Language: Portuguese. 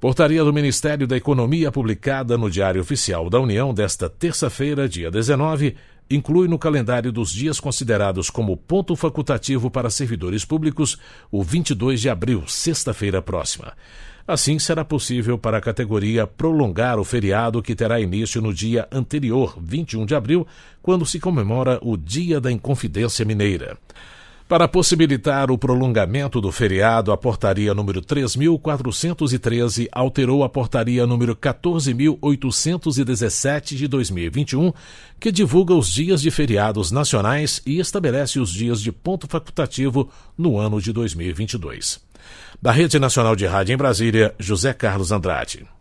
Portaria do Ministério da Economia, publicada no Diário Oficial da União desta terça-feira, dia 19, inclui no calendário dos dias considerados como ponto facultativo para servidores públicos o 22 de abril, sexta-feira próxima. Assim, será possível para a categoria prolongar o feriado que terá início no dia anterior, 21 de abril, quando se comemora o Dia da Inconfidência Mineira. Para possibilitar o prolongamento do feriado, a portaria número 3413 alterou a portaria número 14817 de 2021, que divulga os dias de feriados nacionais e estabelece os dias de ponto facultativo no ano de 2022. Da Rede Nacional de Rádio em Brasília, José Carlos Andrade.